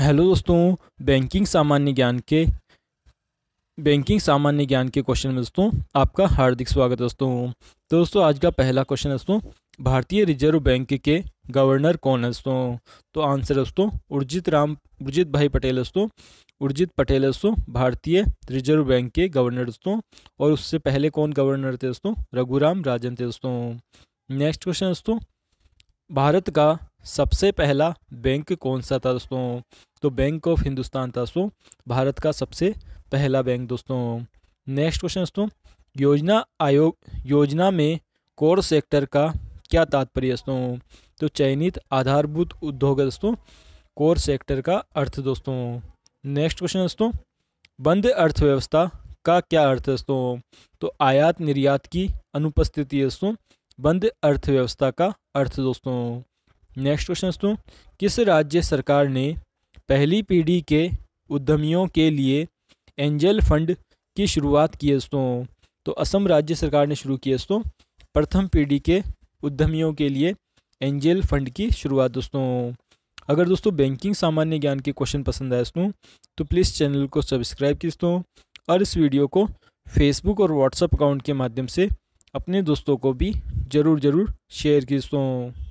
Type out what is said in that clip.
hello दोस्तों banking सामान्य ज्ञान के बैंकिंग सामान्य ज्ञान के क्वेश्चन में दोस्तों आपका हार्दिक स्वागत है दोस्तों तो दोस्तों आज का पहला क्वेश्चन दोस्तों भारतीय रिजर्व बैंक के गवर्नर कौन है दोस्तों तो आंसर दोस्तों उर्जित राम उर्जित भाई पटेल दोस्तों उर्जित पटेल दोस्तों भारतीय रिजर्व बैंक के गवर्नर दोस्तों और उससे पहले कौन गवर्नर थे दोस्तों रघुराम राजन थे दोस्तों नेक्स्ट क्वेश्चन दोस्तों भारत का सबसे पहला बैंक कौन सा था दोस्तों तो बैंक ऑफ हिंदुस्तान था दोस्तों भारत का सबसे पहला बैंक दोस्तों नेक्स्ट क्वेश्चन दोस्तों योजना आयोग योजना में कोर सेक्टर का क्या तात्पर्य दोस्तों तो चयनित आधारभूत उद्योग है दोस्तों कोर सेक्टर का अर्थ दोस्तों नेक्स्ट क्वेश्चन दोस्तों बंद अर्थव्यवस्था का क्या अर्थ है दोस्तों तो आयात निर्यात की अनुपस्थिति दोस्तों बंद अर्थव्यवस्था का अर्थ दोस्तों नेक्स्ट क्वेश्चन दोस्तों किस राज्य सरकार ने पहली पीढ़ी के उद्यमियों के लिए एंजल फंड की शुरुआत की दोस्तों तो असम राज्य सरकार ने शुरू किया दोस्तों प्रथम पीढ़ी के उद्यमियों के लिए एंजल फंड की शुरुआत दोस्तों अगर दोस्तों बैंकिंग सामान्य ज्ञान के क्वेश्चन पसंद आए दोस्तों तो प्लीज़ चैनल को सब्सक्राइब की दोस्तों और इस वीडियो को फेसबुक और व्हाट्सअप अकाउंट के माध्यम से अपने दोस्तों को भी ज़रूर ज़रूर शेयर की दोस्तों